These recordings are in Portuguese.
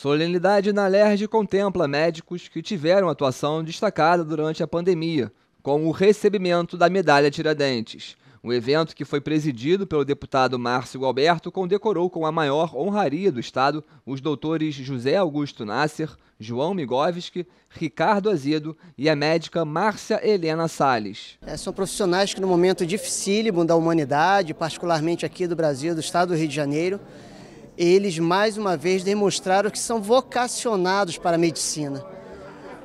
Solenidade na LERJ contempla médicos que tiveram atuação destacada durante a pandemia, com o recebimento da Medalha Tiradentes. O evento, que foi presidido pelo deputado Márcio Alberto, condecorou com a maior honraria do Estado os doutores José Augusto Nasser, João Migovski, Ricardo Azedo e a médica Márcia Helena Salles. É, são profissionais que, no momento dificílimo da humanidade, particularmente aqui do Brasil, do Estado do Rio de Janeiro, eles mais uma vez demonstraram que são vocacionados para a medicina.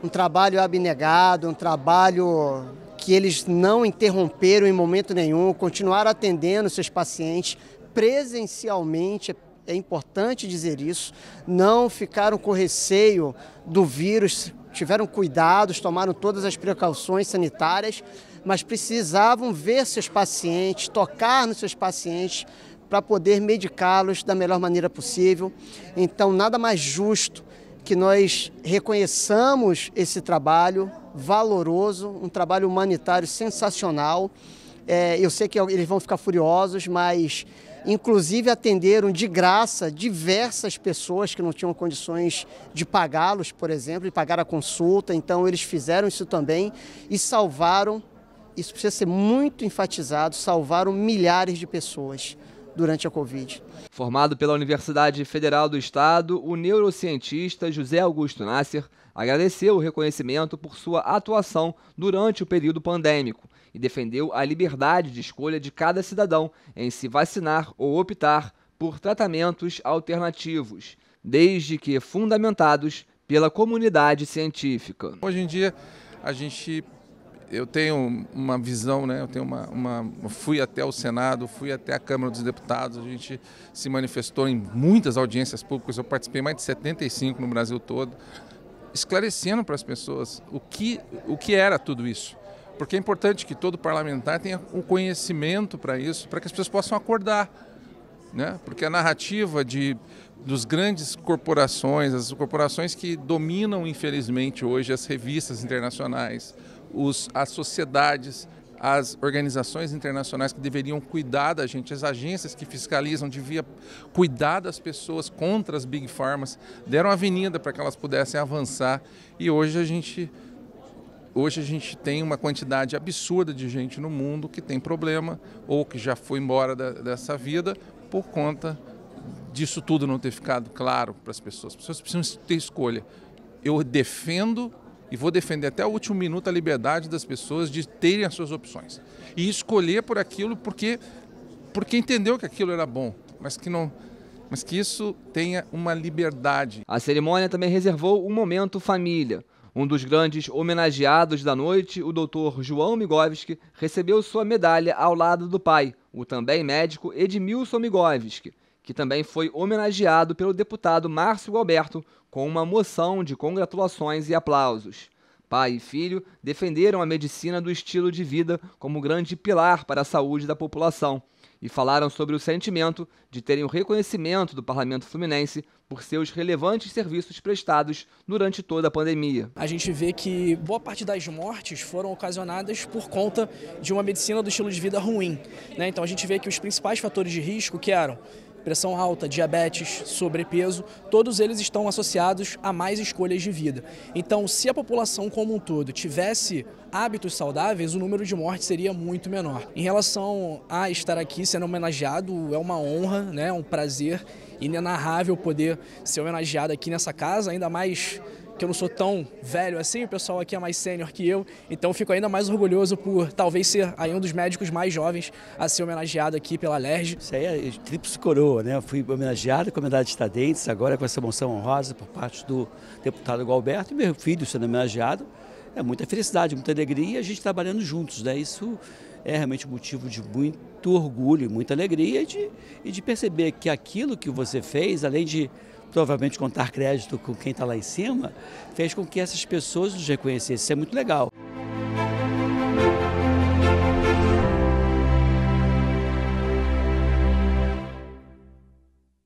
Um trabalho abnegado, um trabalho que eles não interromperam em momento nenhum, continuaram atendendo seus pacientes presencialmente, é importante dizer isso, não ficaram com receio do vírus tiveram cuidados, tomaram todas as precauções sanitárias, mas precisavam ver seus pacientes, tocar nos seus pacientes para poder medicá-los da melhor maneira possível. Então, nada mais justo que nós reconheçamos esse trabalho valoroso, um trabalho humanitário sensacional. É, eu sei que eles vão ficar furiosos, mas inclusive atenderam de graça diversas pessoas que não tinham condições de pagá-los, por exemplo, de pagar a consulta. Então, eles fizeram isso também e salvaram isso precisa ser muito enfatizado salvaram milhares de pessoas durante a Covid. Formado pela Universidade Federal do Estado, o neurocientista José Augusto Nasser agradeceu o reconhecimento por sua atuação durante o período pandêmico e defendeu a liberdade de escolha de cada cidadão em se vacinar ou optar por tratamentos alternativos, desde que fundamentados pela comunidade científica. Hoje em dia, a gente eu tenho uma visão, né? Eu tenho uma, uma, fui até o Senado, fui até a Câmara dos Deputados, a gente se manifestou em muitas audiências públicas, eu participei mais de 75 no Brasil todo, esclarecendo para as pessoas o que, o que era tudo isso. Porque é importante que todo parlamentar tenha o um conhecimento para isso, para que as pessoas possam acordar. Né? Porque a narrativa de, dos grandes corporações, as corporações que dominam, infelizmente, hoje as revistas internacionais, os, as sociedades, as organizações internacionais que deveriam cuidar da gente, as agências que fiscalizam deviam cuidar das pessoas contra as big pharmas, deram avenida para que elas pudessem avançar e hoje a gente Hoje a gente tem uma quantidade absurda de gente no mundo que tem problema ou que já foi embora da, dessa vida por conta disso tudo não ter ficado claro para as pessoas. As pessoas precisam ter escolha. Eu defendo e vou defender até o último minuto a liberdade das pessoas de terem as suas opções e escolher por aquilo porque porque entendeu que aquilo era bom, mas que não mas que isso tenha uma liberdade. A cerimônia também reservou um momento família. Um dos grandes homenageados da noite, o Dr. João Migovski, recebeu sua medalha ao lado do pai, o também médico Edmilson Migovski, que também foi homenageado pelo deputado Márcio Alberto com uma moção de congratulações e aplausos. Pai e filho defenderam a medicina do estilo de vida como grande pilar para a saúde da população e falaram sobre o sentimento de terem o reconhecimento do parlamento fluminense por seus relevantes serviços prestados durante toda a pandemia. A gente vê que boa parte das mortes foram ocasionadas por conta de uma medicina do estilo de vida ruim. Né? Então a gente vê que os principais fatores de risco que eram pressão alta, diabetes, sobrepeso, todos eles estão associados a mais escolhas de vida. Então, se a população como um todo tivesse hábitos saudáveis, o número de mortes seria muito menor. Em relação a estar aqui sendo homenageado, é uma honra, né, um prazer inenarrável poder ser homenageado aqui nessa casa, ainda mais que eu não sou tão velho assim, o pessoal aqui é mais sênior que eu, então fico ainda mais orgulhoso por talvez ser aí um dos médicos mais jovens a ser homenageado aqui pela LERJ. Isso aí é tríplice coroa, né? Eu fui homenageado com a medalha de Estadentes, agora com essa moção honrosa por parte do deputado Galberto e meu filho sendo homenageado. É muita felicidade, muita alegria e a gente trabalhando juntos, né? Isso é realmente motivo de muito orgulho, muita alegria e de, e de perceber que aquilo que você fez, além de provavelmente contar crédito com quem está lá em cima, fez com que essas pessoas nos reconhecessem. Isso é muito legal.